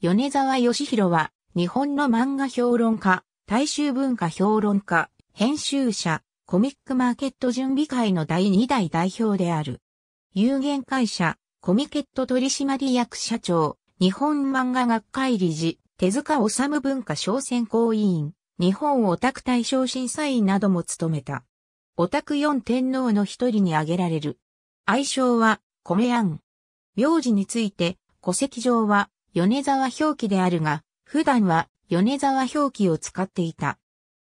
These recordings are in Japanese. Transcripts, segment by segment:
米沢義弘は、日本の漫画評論家、大衆文化評論家、編集者、コミックマーケット準備会の第2代代表である。有限会社、コミケット取締役社長、日本漫画学会理事、手塚治文化商選考委員、日本オタク大賞審査員なども務めた。オタク四天皇の一人に挙げられる。愛称は、米庵。名字について、戸籍上は、米沢表記であるが、普段は米沢表記を使っていた。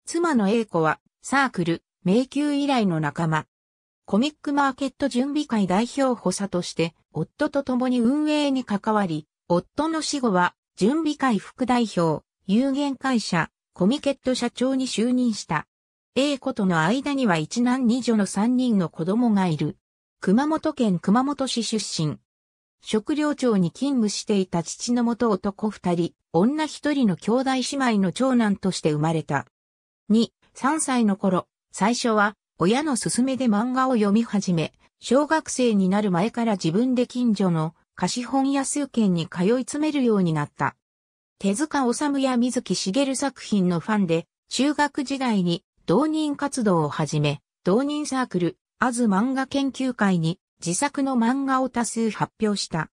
妻の英子は、サークル、迷宮以来の仲間。コミックマーケット準備会代表補佐として、夫と共に運営に関わり、夫の死後は、準備会副代表、有限会社、コミケット社長に就任した。英子との間には一男二女の三人の子供がいる。熊本県熊本市出身、食料庁に勤務していた父の元男二人、女一人の兄弟姉妹の長男として生まれた。2、三歳の頃、最初は親の勧めで漫画を読み始め、小学生になる前から自分で近所の貸本屋数軒に通い詰めるようになった。手塚治虫や水木しげる作品のファンで、中学時代に同人活動を始め、同人サークル、アズ漫画研究会に自作の漫画を多数発表した。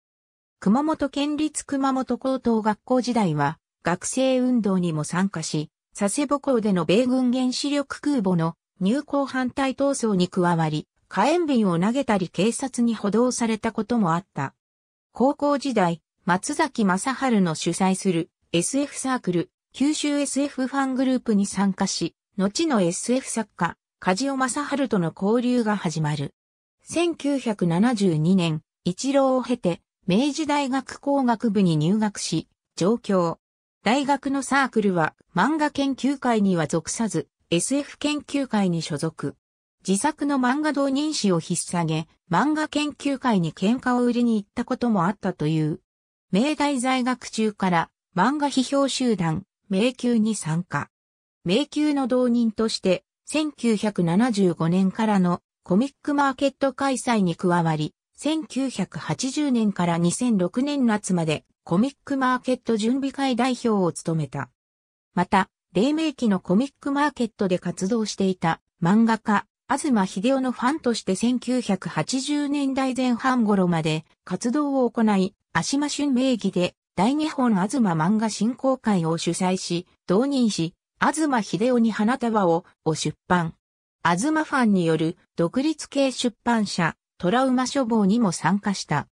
熊本県立熊本高等学校時代は、学生運動にも参加し、佐世保港での米軍原子力空母の入港反対闘争に加わり、火炎瓶を投げたり警察に補導されたこともあった。高校時代、松崎正春の主催する SF サークル、九州 SF ファングループに参加し、後の SF 作家、梶尾正春との交流が始まる。1972年、一郎を経て、明治大学工学部に入学し、上京。大学のサークルは漫画研究会には属さず、SF 研究会に所属。自作の漫画同人誌を引っ提げ、漫画研究会に喧嘩を売りに行ったこともあったという。明大在学中から漫画批評集団、迷宮に参加。迷宮の同人として、1975年からのコミックマーケット開催に加わり、1980年から2006年夏までコミックマーケット準備会代表を務めた。また、黎明期のコミックマーケットで活動していた漫画家、東秀夫のファンとして1980年代前半頃まで活動を行い、足間春名義で大日本東漫画振興会を主催し、同人誌、東秀夫に花束をを出版。アズマファンによる独立系出版社、トラウマ書房にも参加した。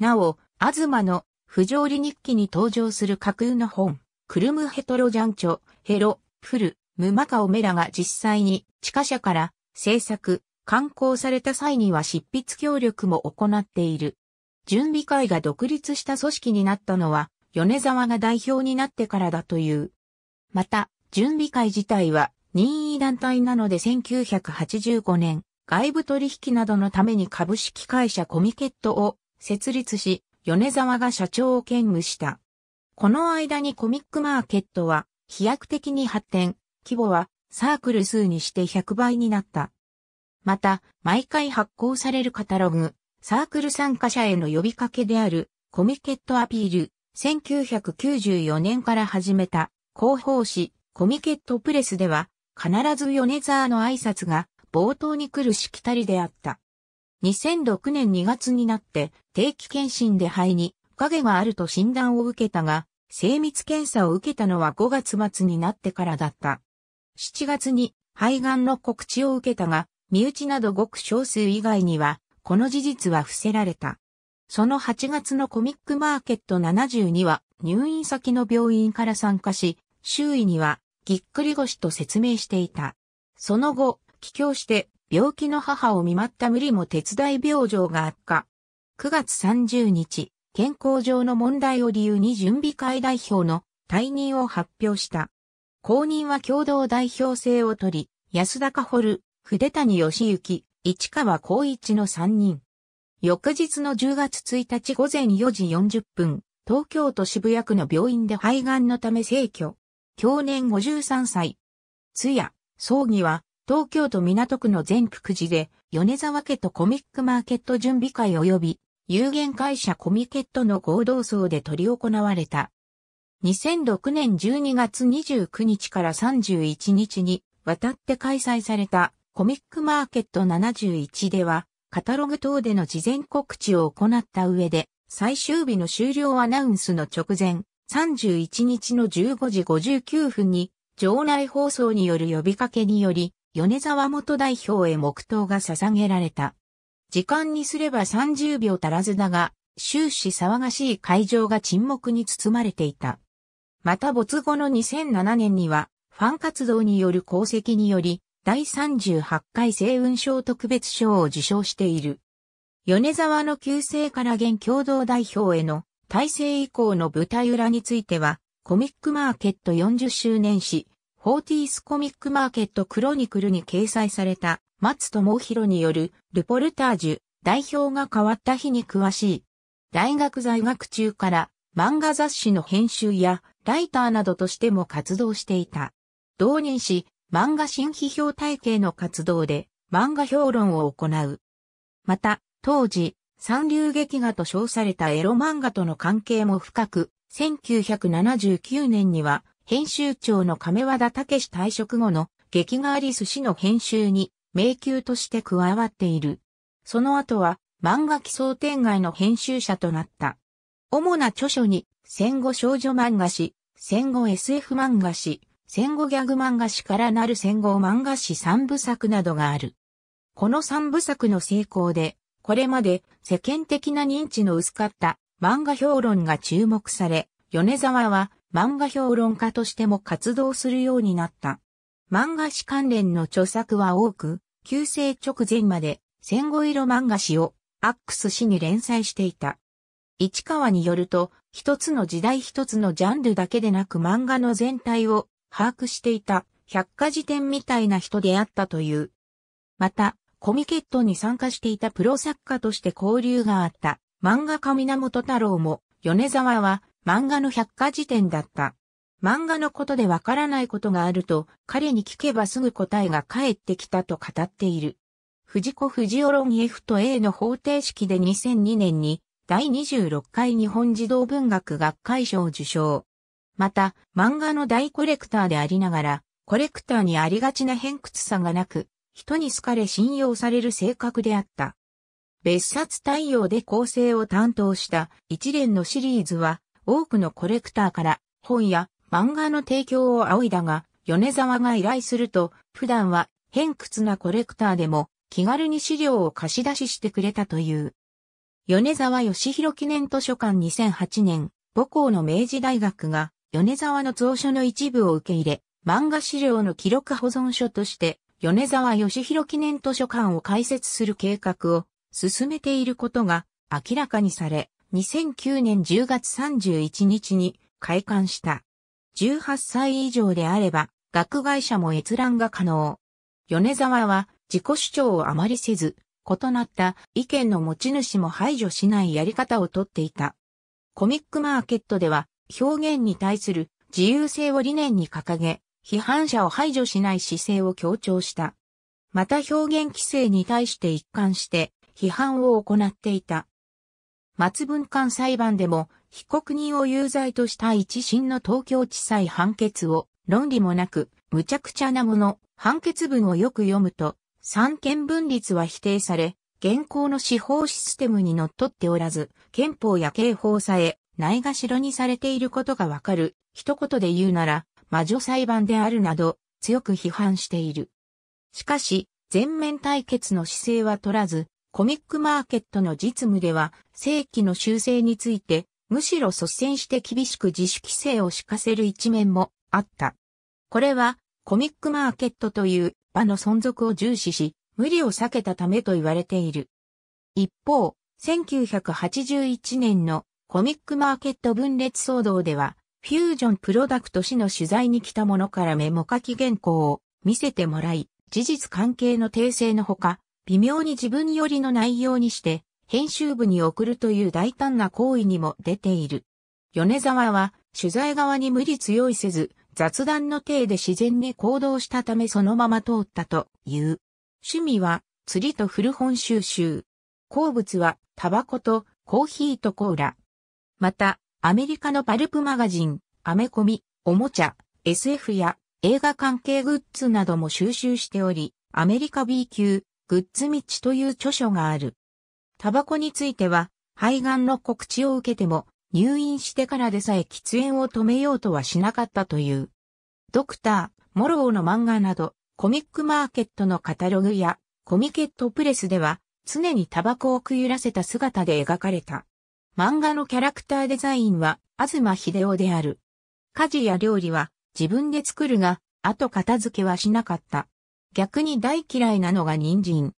なお、アズマの不条理日記に登場する架空の本、クルムヘトロジャンチョ、ヘロ、フル、ムマカオメラが実際に地下社から制作、刊行された際には執筆協力も行っている。準備会が独立した組織になったのは、米沢が代表になってからだという。また、準備会自体は任意団体なので1985年、外部取引などのために株式会社コミケットを設立し、米沢が社長を兼務した。この間にコミックマーケットは飛躍的に発展、規模はサークル数にして100倍になった。また、毎回発行されるカタログ、サークル参加者への呼びかけであるコミケットアピール、1994年から始めた広報誌コミケットプレスでは必ず米沢の挨拶が冒頭に来るしきたりであった。2006年2月になって定期検診で肺に影があると診断を受けたが、精密検査を受けたのは5月末になってからだった。7月に肺がんの告知を受けたが、身内などごく少数以外には、この事実は伏せられた。その8月のコミックマーケット72は入院先の病院から参加し、周囲にはぎっくり腰と説明していた。その後、帰郷して病気の母を見舞った無理も手伝い病状が悪化。9月30日、健康上の問題を理由に準備会代表の退任を発表した。後任は共同代表制を取り、安田かほる、筆谷義行、市川光一の3人。翌日の10月1日午前4時40分、東京都渋谷区の病院で肺がんのため逝去。享年53歳。通夜、葬儀は、東京都港区の全福寺で、米沢家とコミックマーケット準備会及び、有限会社コミケットの合同葬で取り行われた。2006年12月29日から31日に、渡って開催されたコミックマーケット71では、カタログ等での事前告知を行った上で、最終日の終了アナウンスの直前、31日の15時59分に、場内放送による呼びかけにより、米沢元代表へ黙祷が捧げられた。時間にすれば30秒足らずだが、終始騒がしい会場が沈黙に包まれていた。また没後の2007年には、ファン活動による功績により、第38回星雲賞特別賞を受賞している。米沢の旧姓から現共同代表への大制以降の舞台裏については、コミックマーケット40周年誌、フォーティースコミックマーケットクロニクルに掲載された松智弘によるルポルタージュ代表が変わった日に詳しい。大学在学中から漫画雑誌の編集やライターなどとしても活動していた。同年誌漫画新批評体系の活動で漫画評論を行う。また、当時、三流劇画と称されたエロ漫画との関係も深く、1979年には編集長の亀和田武退職後の劇画アリス氏の編集に迷宮として加わっている。その後は漫画奇想天外の編集者となった。主な著書に戦後少女漫画誌、戦後 SF 漫画誌、戦後ギャグ漫画誌からなる戦後漫画誌三部作などがある。この三部作の成功でこれまで世間的な認知の薄かった漫画評論が注目され、米沢は漫画評論家としても活動するようになった。漫画史関連の著作は多く、旧世直前まで戦後色漫画史をアックス氏に連載していた。市川によると、一つの時代一つのジャンルだけでなく漫画の全体を把握していた百科事典みたいな人であったという。また、コミケットに参加していたプロ作家として交流があった漫画家源太郎も、米沢は漫画の百科事典だった。漫画のことでわからないことがあると、彼に聞けばすぐ答えが返ってきたと語っている。藤子不二雄論 F と A の方程式で2002年に第26回日本児童文学学会賞を受賞。また、漫画の大コレクターでありながら、コレクターにありがちな偏屈さがなく、人に好かれ信用される性格であった。別冊対応で構成を担当した一連のシリーズは多くのコレクターから本や漫画の提供を仰いだが、米沢が依頼すると普段は偏屈なコレクターでも気軽に資料を貸し出ししてくれたという。米沢義弘記念図書館2008年、母校の明治大学が米沢の蔵書の一部を受け入れ、漫画資料の記録保存書として米沢義弘記念図書館を開設する計画を進めていることが明らかにされ、2009年10月31日に開館した。18歳以上であれば、学会社も閲覧が可能。米沢は自己主張をあまりせず、異なった意見の持ち主も排除しないやり方をとっていた。コミックマーケットでは表現に対する自由性を理念に掲げ、批判者を排除しない姿勢を強調した。また表現規制に対して一貫して批判を行っていた。松文館裁判でも被告人を有罪とした一審の東京地裁判決を論理もなく無茶苦茶なもの判決文をよく読むと三権分立は否定され現行の司法システムに則っっておらず憲法や刑法さえないがしろにされていることがわかる一言で言うなら魔女裁判であるなど強く批判している。しかし、全面対決の姿勢は取らず、コミックマーケットの実務では正規の修正について、むしろ率先して厳しく自主規制を敷かせる一面もあった。これはコミックマーケットという場の存続を重視し、無理を避けたためと言われている。一方、1981年のコミックマーケット分裂騒動では、フュージョンプロダクト氏の取材に来た者からメモ書き原稿を見せてもらい、事実関係の訂正のほか、微妙に自分寄りの内容にして、編集部に送るという大胆な行為にも出ている。米沢は、取材側に無理強いせず、雑談の体で自然に行動したためそのまま通ったという。趣味は、釣りと古本収集。好物は、タバコとコーヒーとコーラ。また、アメリカのパルプマガジン、アメコミ、おもちゃ、SF や映画関係グッズなども収集しており、アメリカ B 級、グッズ道という著書がある。タバコについては、肺がんの告知を受けても、入院してからでさえ喫煙を止めようとはしなかったという。ドクター、モローの漫画など、コミックマーケットのカタログや、コミケットプレスでは、常にタバコをくゆらせた姿で描かれた。漫画のキャラクターデザインは、東秀夫である。家事や料理は自分で作るが、後片付けはしなかった。逆に大嫌いなのが人参。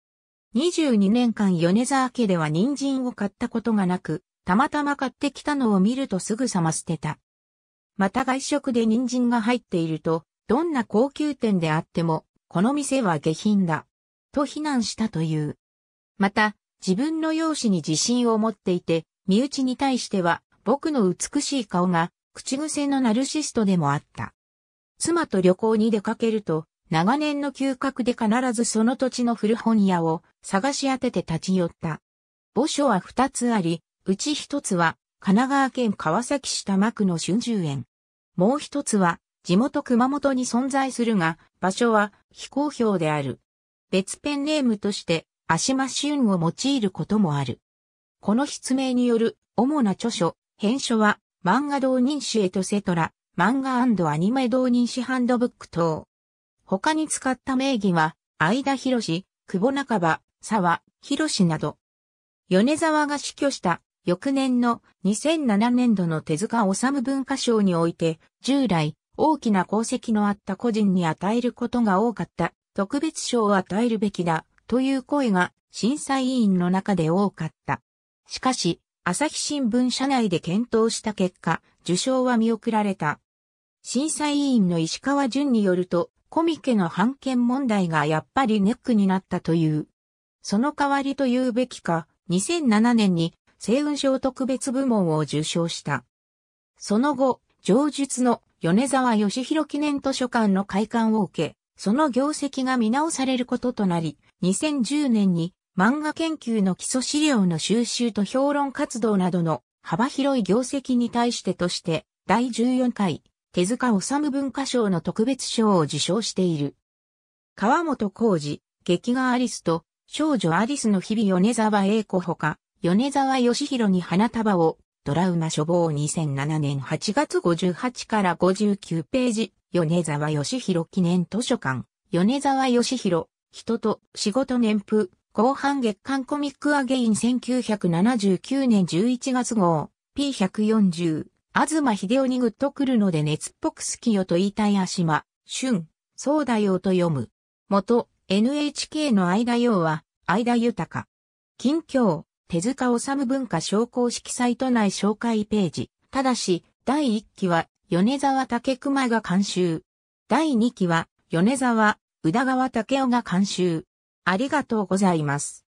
22年間米沢家では人参を買ったことがなく、たまたま買ってきたのを見るとすぐさま捨てた。また外食で人参が入っていると、どんな高級店であっても、この店は下品だ。と非難したという。また、自分の容姿に自信を持っていて、身内に対しては、僕の美しい顔が、口癖のナルシストでもあった。妻と旅行に出かけると、長年の嗅覚で必ずその土地の古本屋を探し当てて立ち寄った。墓所は二つあり、うち一つは神奈川県川崎市多摩区の春秋園。もう一つは地元熊本に存在するが、場所は非公表である。別ペンネームとして、足間春を用いることもある。この筆名による主な著書、編書は、漫画同人誌エトセトラ、漫画アニメ同人誌ハンドブック等。他に使った名義は、相田博久保中場、沢、博など。米沢が死去した翌年の2007年度の手塚治虫文化賞において、従来大きな功績のあった個人に与えることが多かった特別賞を与えるべきだという声が審査委員の中で多かった。しかし、朝日新聞社内で検討した結果、受賞は見送られた。審査委員の石川淳によると、コミケの判件問題がやっぱりネックになったという。その代わりと言うべきか、2007年に星雲賞特別部門を受賞した。その後、上述の米沢義弘記念図書館の開館を受け、その業績が見直されることとなり、2010年に漫画研究の基礎資料の収集と評論活動などの幅広い業績に対してとして、第14回、手塚治虫文化賞の特別賞を受賞している。川本浩二、劇画アリスと、少女アリスの日々米沢英子ほか、米沢義弘に花束を、ドラウマ処方2007年8月58から59ページ、米沢義弘記念図書館、米沢義弘、人と仕事年譜、後半月刊コミックアゲイン1979年11月号 P140 東秀夫にぐっとくるので熱っぽく好きよと言いたい足間、春、そうだよと読む。元、NHK の間用は、間田豊。近況、手塚治文化商工式サイト内紹介ページ。ただし、第1期は、米沢竹熊が監修。第2期は、米沢、宇田川武雄が監修。ありがとうございます。